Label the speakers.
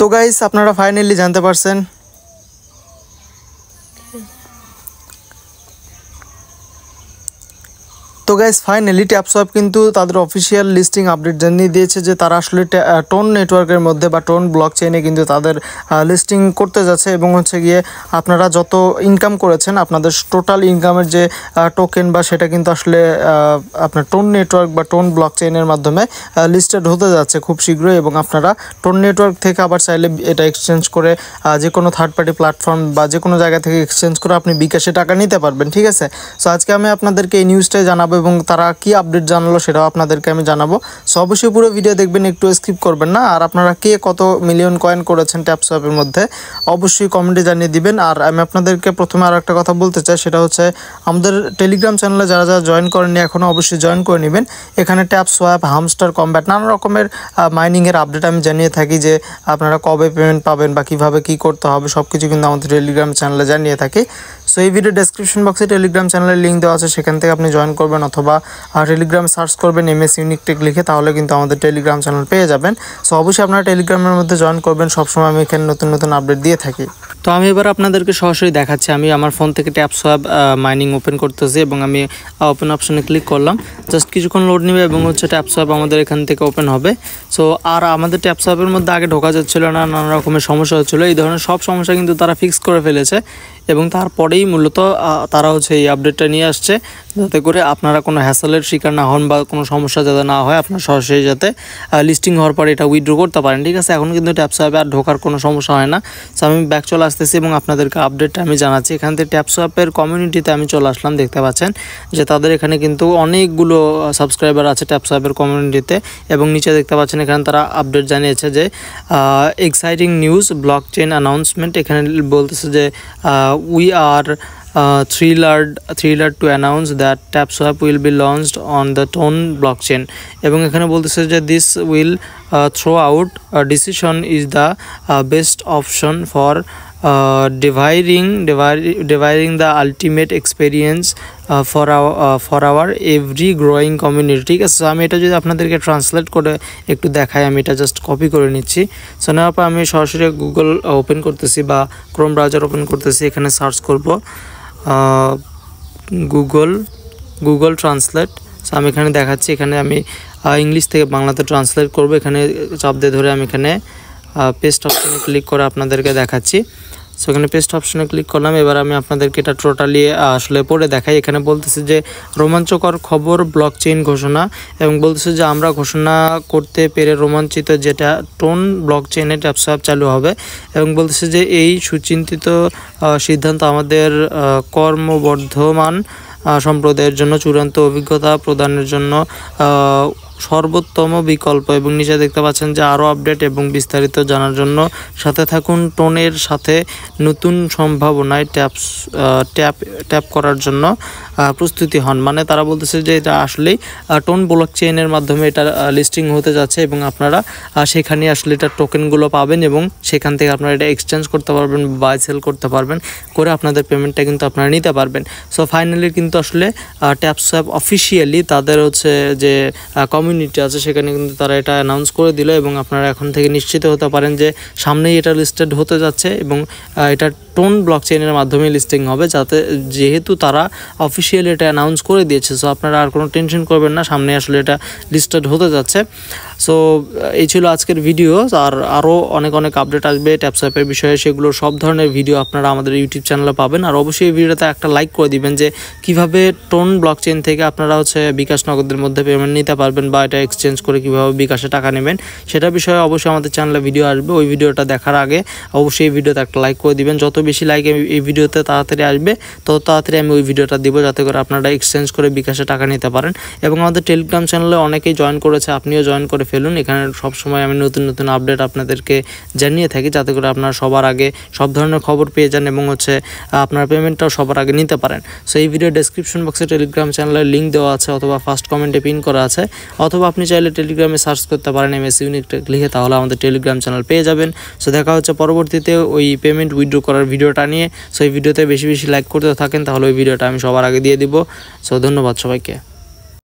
Speaker 1: তো গাইস আপনারা ফাইনালি জানতে পারছেন তো গ্যাস ফাইনালি ট্যাপসপ কিন্তু তাদের অফিসিয়াল লিস্টিং আপডেট জানিয়ে দিয়েছে যে তারা আসলে টোন নেটওয়ার্কের মধ্যে বা টোন ব্লক চেইনে কিন্তু তাদের লিস্টিং করতে যাচ্ছে এবং হচ্ছে গিয়ে আপনারা যত ইনকাম করেছেন আপনাদের টোটাল ইনকামের যে টোকেন বা সেটা কিন্তু আসলে আপনার টোন নেটওয়ার্ক বা টোন ব্লক চেইনের মাধ্যমে লিস্টেড হতে যাচ্ছে খুব শীঘ্রই এবং আপনারা টোন নেটওয়ার্ক থেকে আবার চাইলে এটা এক্সচেঞ্জ করে যে কোনো থার্ড পার্টি প্ল্যাটফর্ম বা যে কোনো জায়গা থেকে এক্সচেঞ্জ করে আপনি বিকাশে টাকা নিতে পারবেন ঠিক আছে সো আজকে আমি আপনাদেরকে এই নিউজটাই জানাবো এবং তারা কি আপডেট জানালো সেটাও আপনাদেরকে আমি জানাবো সো অবশ্যই পুরো ভিডিও দেখবেন একটু স্কিপ করবেন না আর আপনারা কে কত মিলিয়ন কয়েন করেছেন ট্যাপসঅ্যাপের মধ্যে অবশ্যই কমেন্টে জানিয়ে দিবেন আর আমি আপনাদেরকে প্রথমে আর একটা কথা বলতে চাই সেটা হচ্ছে আমাদের টেলিগ্রাম চ্যানেলে যারা যারা জয়েন করেননি এখনও অবশ্যই জয়েন করে নেবেন এখানে ট্যাপ সোয়াপ হামস্টার কম্ব্যাট নানা রকমের মাইনিংয়ের আপডেট আমি জানিয়ে থাকি যে আপনারা কবে পেমেন্ট পাবেন বা কীভাবে কী করতে হবে সব কিছু কিন্তু আমাদের টেলিগ্রাম চ্যানেলে জানিয়ে থাকি সো এই ভিডিও ডেসক্রিপশন বক্সে টেলিগ্রাম চ্যানেলের লিঙ্ক দেওয়া আছে সেখান থেকে আপনি জয়েন করবেন অথবা টেলিগ্রাম সার্চ করবেন এম এস ইউনিকটেক লিখে তাহলে কিন্তু আমাদের টেলিগ্রাম চ্যানেল পেয়ে যাবেন সো অবশ্যই আপনারা টেলিগ্রামের মধ্যে জয়েন করবেন সবসময় আমি এখানে নতুন নতুন আপডেট দিয়ে থাকি তো আমি এবার আপনাদেরকে সরাসরি দেখাচ্ছি আমি আমার ফোন থেকে ট্যাপ সোয়াব মাইনিং ওপেন করতেছি এবং আমি ওপেন অপশনে ক্লিক করলাম জাস্ট কিছুক্ষণ লোড নেবে এবং হচ্ছে ট্যাপসঅ্যাপ আমাদের এখান থেকে ওপেন হবে সো আর আমাদের ট্যাপসঅ্যাপের মধ্যে আগে ঢোকা যাচ্ছিল না নানা রকমের সমস্যা হচ্ছিলো এই ধরনের সব সমস্যা কিন্তু তারা ফিক্স করে ফেলেছে এবং তারপরেই মূলত তারা হচ্ছে এই আপডেটটা নিয়ে আসছে যাতে করে আপনারা কোনো হ্যাসেলের শিকার না হন বা কোনো সমস্যা যাতে না হয় আপনার সরাসরি যাতে লিস্টিং হওয়ার পরে এটা উইথড্র করতে পারেন ঠিক আছে এখন কিন্তু ট্যাপস অ্যাপে আর ঢোকার কোনো সমস্যা হয় না সো আমি ব্যাক চলে আসতেছি এবং আপনাদেরকে আপডেটটা আমি জানাচ্ছি এখান থেকে ট্যাপস অ্যাপের কমিউনিটিতে আমি চলে আসলাম দেখতে পাচ্ছেন যে তাদের এখানে কিন্তু অনেকগুলো সাবস্ক্রাইবার আছে ট্যাপস অ্যাপের কমিউনিটিতে এবং নিচে দেখতে পাচ্ছেন এখানে তারা আপডেট জানিয়েছে যে exciting news block chain announcement এখানে বলতেছে যে we are three লার্ড three লার্ড to announce that tap swap will be launched on the tone block chain এবং এখানে বলতেছে যে this will throw out decision is the best option for dividing dividing the ultimate experience for for our every growing community ঠিক আছে আমি এটা যদি আপনাদেরকে ট্রান্সলেট করে একটু দেখাই আমি এটা জাস্ট কপি করে নিচ্ছি সো নেওয়ার পর আমি সরাসরি গুগল ওপেন করতেছি বা ক্রোম ব্রাউজার ওপেন করতেছি এখানে সার্চ করবো গুগল গুগল ট্রান্সলেট সো আমি এখানে দেখাচ্ছি এখানে আমি ইংলিশ থেকে বাংলাতে ট্রান্সলেট করব এখানে চাপ দিয়ে ধরে আমি এখানে পেস্ট অপশানে ক্লিক করে আপনাদেরকে দেখাচ্ছি সো এখানে পেস্ট অপশনে ক্লিক করলাম এবার আমি আপনাদেরকে এটা টোটালি আসলে পড়ে দেখাই এখানে বলতেছে যে রোমাঞ্চকর খবর ব্লক চেইন ঘোষণা এবং বলতেছে যে আমরা ঘোষণা করতে পেরে রোমাঞ্চিত যেটা টোন ব্লক চেইনের ট্যাপসঅ্যাপ চালু হবে এবং বলতেছে যে এই সুচিন্তিত সিদ্ধান্ত আমাদের কর্মবর্ধমান সম্প্রদায়ের জন্য চূড়ান্ত অভিজ্ঞতা প্রদানের জন্য সর্বোত্তম বিকল্প এবং নিচে দেখতে পাচ্ছেন যে আরও আপডেট এবং বিস্তারিত জানার জন্য সাথে থাকুন টোনের সাথে নতুন সম্ভাবনায় ট্যাপস ট্যাপ ট্যাপ করার জন্য প্রস্তুতি হন মানে তারা বলতেছে যে এটা আসলেই টোন ব্লক চেইনের মাধ্যমে এটা লিস্টিং হতে যাচ্ছে এবং আপনারা সেখানে আসলে এটা টোকেনগুলো পাবেন এবং সেখান থেকে আপনারা এটা এক্সচেঞ্জ করতে পারবেন বাই সেল করতে পারবেন করে আপনাদের পেমেন্টটা কিন্তু আপনারা নিতে পারবেন সো ফাইনালি কিন্তু আসলে ট্যাপস অ্যাপ অফিসিয়ালি তাদের হচ্ছে যে কম কমিউনিটি আছে সেখানে কিন্তু তারা এটা অ্যানাউন্স করে দিল এবং আপনারা এখন থেকে নিশ্চিত হতে পারেন যে সামনেই এটা লিস্টেড হতে যাচ্ছে এবং এটা টোন ব্লক চেনের মাধ্যমে লিস্টিং হবে যাতে যেহেতু তারা অফিসিয়ালি এটা অ্যানাউন্স করে দিয়েছে সো আপনারা আর কোনো টেনশন করবেন না সামনে আসলে এটা লিস্টেড হতে যাচ্ছে সো এই ছিল আজকের ভিডিও আর আরও অনেক অনেক আপডেট আসবে ট্যাপস অ্যাপের বিষয়ে সেগুলো সব ধরনের ভিডিও আপনারা আমাদের ইউটিউব চ্যানেলে পাবেন আর অবশ্যই এই ভিডিওতে একটা লাইক করে দিবেন যে কিভাবে টোন ব্লক চেন থেকে আপনারা হচ্ছে বিকাশ নগদের মধ্যে পেমেন্ট নিতে পারবেন বা এটা এক্সচেঞ্জ করে কিভাবে বিকাশে টাকা নেবেন সেটা বিষয়ে অবশ্যই আমাদের চ্যানেলে ভিডিও আসবে ওই ভিডিওটা দেখার আগে অবশ্যই এই ভিডিওতে একটা লাইক করে দিবেন যত বেশি লাইক এই ভিডিওতে তাড়াতাড়ি আসবে তো তাড়াতাড়ি আমি ওই ভিডিওটা দিব যাতে করে আপনারা এক্সচেঞ্জ করে বিকাশে টাকা নিতে পারেন এবং আমাদের টেলিগ্রাম চ্যানেলে অনেকেই জয়েন করেছে আপনিও জয়েন করে ফেলুন এখানে সবসময় আমি নতুন নতুন আপডেট আপনাদেরকে জানিয়ে থাকি যাতে করে আপনারা সবার আগে সব ধরনের খবর পেয়ে যান এবং হচ্ছে আপনার পেমেন্টটাও সবার আগে নিতে পারেন সো এই ভিডিও ডেসক্রিপশন বক্সে টেলিগ্রাম চ্যানেলের লিঙ্ক দেওয়া আছে অথবা ফার্স্ট কমেন্টে পিন করা আছে অথবা আপনি চাইলে টেলিগ্রামে সার্চ করতে পারেন এম এস ইউনিক লিখে তাহলে আমাদের টেলিগ্রাম চ্যানেল পেয়ে যাবেন সো দেখা হচ্ছে পরবর্তীতে ওই পেমেন্ট উইথড্র করার ভিডিওটা নিয়ে সো এই ভিডিওতে বেশি বেশি লাইক করতে থাকেন তাহলে ওই ভিডিওটা আমি সবার আগে দিয়ে দিব সো ধন্যবাদ সবাইকে